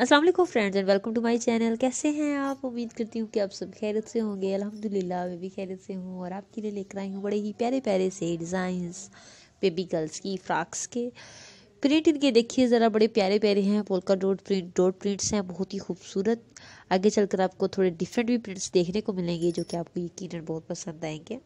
अस्सलाम वालेकुम friends and welcome to my channel कैसे हैं आप उम्मीद करती हूँ कि आप सब खैरियत से होंगे अल्हम्दुलिल्लाह मैं भी खैरियत से हूँ और आपके लिए लेकर आई हूँ बड़े ही प्यारे प्यारे से डिज़ाइंस बेबी गर्ल्स की फ्राक्स के प्रिंट इनके देखिए ज़रा बड़े प्यारे प्यारे हैं polka dot print dot prints हैं बहुत ही खूबसूरत आगे चलकर आपको थोड़े डिफरेंट भी प्रिंट्स देखने को मिलेंगे जो कि आपको यकीन बहुत पसंद आएंगे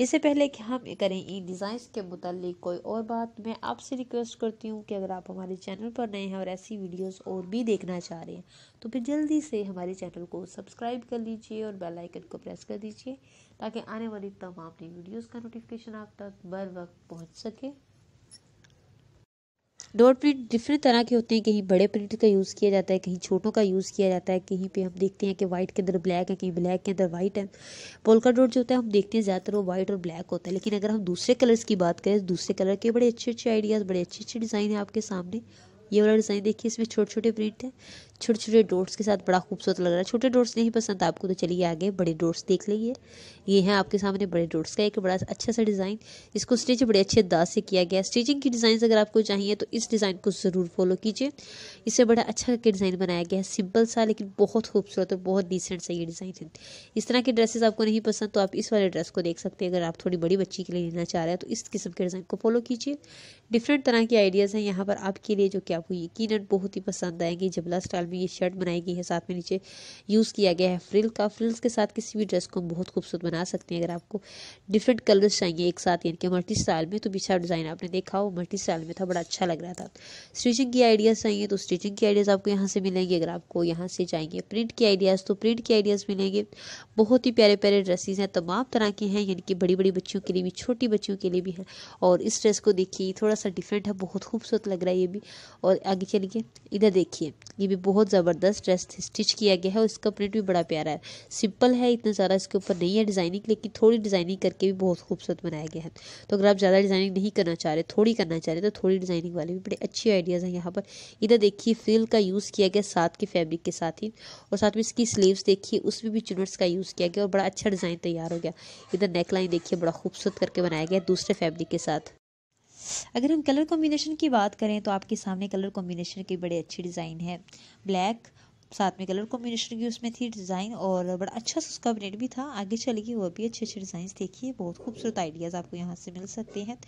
इससे पहले कि हम करें इन डिज़ाइंस के मुतलिक कोई और बात मैं आपसे रिक्वेस्ट करती हूँ कि अगर आप हमारे चैनल पर नए हैं और ऐसी वीडियोस और भी देखना चाह रहे हैं तो फिर जल्दी से हमारे चैनल को सब्सक्राइब कर लीजिए और बेल आइकन को प्रेस कर दीजिए ताकि आने वाली तमाम नई वीडियोज़ का नोटिफिकेशन आप तक बर वक्त पहुँच सके डोर प्रिंट डिफरेंट तरह के होते हैं कहीं बड़े प्रिंट का यूज़ किया जाता है कहीं छोटों का यूज़ किया जाता है कहीं पे हम देखते हैं कि वाइट के अंदर ब्लैक है कहीं ब्लैक के अंदर वाइट है पोलका डोर जो होता है हम देखते हैं ज़्यादातर वो वाइट और ब्लैक होता है लेकिन अगर हम दूसरे कलर्स की बात करें दूसरे कलर के बड़े अच्छे अच्छे आइडियाज़ बड़े अच्छे अच्छे डिज़ाइन हैं आपके सामने ये वाला डिज़ाइन देखिए इसमें छोटे छोटे प्रिंट है छोटे छोटे डोट्स के साथ बड़ा खूबसूरत लग रहा है छोटे डोट्स नहीं पसंद आपको तो चलिए आगे बड़े डोट्स देख लीजिए ये हैं आपके सामने बड़े डोट्स का एक बड़ा अच्छा सा डिज़ाइन इसको स्टिच बड़े अच्छे अंदाज से किया गया स्टिचिंग की डिज़ाइन अगर आपको चाहिए तो इस डिज़ाइन को ज़रूर फॉलो कीजिए इसे बड़ा अच्छा करके डिज़ाइन बनाया गया है सिंपल सा लेकिन बहुत खूबसूरत और बहुत डिसेंट सा ये डिज़ाइन है इस तरह के ड्रेसेस आपको नहीं पसंद तो आप इस वाले ड्रेस को देख सकते हैं अगर आप थोड़ी बड़ी बच्ची के लिए लेना चाह रहे हैं तो इस किस्म के डिज़ाइन को फॉलो कीजिए डिफरेंट तरह के आइडियाज़ हैं यहाँ पर आपके लिए जो कि आपको यकीन बहुत ही पसंद आएगी जबला स्टाइल में ये शर्ट बनाई गई है साथ में नीचे यूज़ किया गया है फ्रिल का फ्रिल्स के साथ किसी भी ड्रेस को हम बहुत खूबसूरत बना सकते हैं अगर आपको डिफरेंट कलर्स चाहिए एक साथ यानी कि मल्टी स्टाइल में तो पीछा अच्छा डिज़ाइन आपने देखा हो मल्टी स्टाइल में था बड़ा अच्छा लग रहा था स्टिचिंग की आइडियाज़ चाहिए तो स्टिचिंग की आइडियाज़ आपको यहाँ से मिलेंगे अगर आपको यहाँ से चाहिए प्रिंट की आइडियाज़ तो प्रिंट के आइडियाज़ मिलेंगे बहुत ही प्यारे प्यारे ड्रेसेस हैं तमाम तरह के हैं यानी कि बड़ी बड़ी बच्चियों के लिए भी छोटी बच्चियों के लिए भी हैं और इस ड्रेस को देखिए थोड़ा सा डिफरेंट है बहुत खूबसूरत लग रहा है ये भी और आगे चलिए इधर देखिए ये भी बहुत ज़बरदस्त ड्रेस स्टिच किया गया है और इसका प्रिंट भी बड़ा प्यारा है सिंपल है इतना सारा इसके ऊपर नहीं है डिज़ाइनिंग लेकिन थोड़ी डिज़ाइनिंग करके भी बहुत खूबसूरत बनाया गया है तो अगर आप ज़्यादा डिज़ाइनिंग नहीं करना चाह रहे थोड़ी करना चाह रहे तो थोड़ी डिज़ाइनिंग वाले भी बड़े अच्छे आइडियाज़ हैं यहाँ पर इधर देखिए फिल का यूज़ किया गया साथ के फैब्रिक के साथ ही और साथ में इसकी स्लीवस देखिए उसमें भी चुनट्स का यूज़ किया गया और बड़ा अच्छा डिज़ाइन तैयार हो गया इधर नेकलाइन देखिए बड़ा खूबसूरत करके बनाया गया दूसरे फैब्रिक के साथ अगर हम कलर कॉम्बिनेशन की बात करें तो आपके सामने कलर कॉम्बिनेशन की बड़ी अच्छी डिज़ाइन है ब्लैक साथ में कलर कॉम्बिनेशन की उसमें थी डिज़ाइन और बड़ा अच्छा सा उसका ब्रेड भी था आगे चलेगी वो भी अच्छे अच्छे डिज़ाइन देखिए बहुत खूबसूरत आइडियाज़ आपको यहाँ से मिल सकते हैं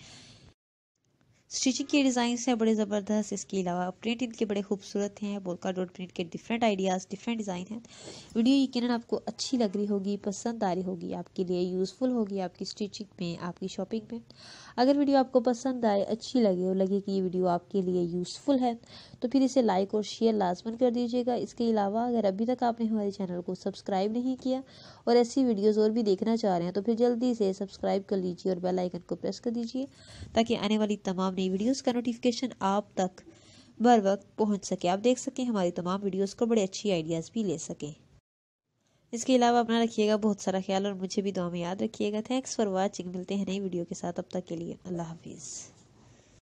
स्टिचिंग के डिज़ाइंस हैं बड़े ज़बरदस्त इसके अलावा प्रिंट इनके बड़े खूबसूरत हैं बोलका डॉट प्रिंट के डिफरेंट आइडियाज़ डिफरेंट डिज़ाइन हैं वीडियो यकीन आपको अच्छी लग रही होगी पसंद आ रही होगी आपके लिए यूज़फुल होगी आपकी स्टिचिंग में आपकी शॉपिंग में अगर वीडियो आपको पसंद आए अच्छी लगे और लगे कि ये वीडियो आपके लिए यूज़फुल है तो फिर इसे लाइक और शेयर लाजमन कर दीजिएगा इसके अलावा अगर अभी तक आपने हमारे चैनल को सब्सक्राइब नहीं किया और ऐसी वीडियोज़ और भी देखना चाह रहे हैं तो फिर जल्दी से सब्सक्राइब कर लीजिए और बेलाइकन को प्रेस कर दीजिए ताकि आने वाली तमाम नई वीडियोज़ का नोटिफिकेशन आप तक बर वक्त पहुंच सके आप देख सकें हमारी तमाम वीडियोज़ को बड़े अच्छी आइडियाज़ भी ले सकें इसके अलावा अपना रखिएगा बहुत सारा ख्याल और मुझे भी दुआ में याद रखिएगा थैंक्स फॉर वॉचिंग मिलते हैं नई वीडियो के साथ अब तक के लिए अल्लाह हाफिज़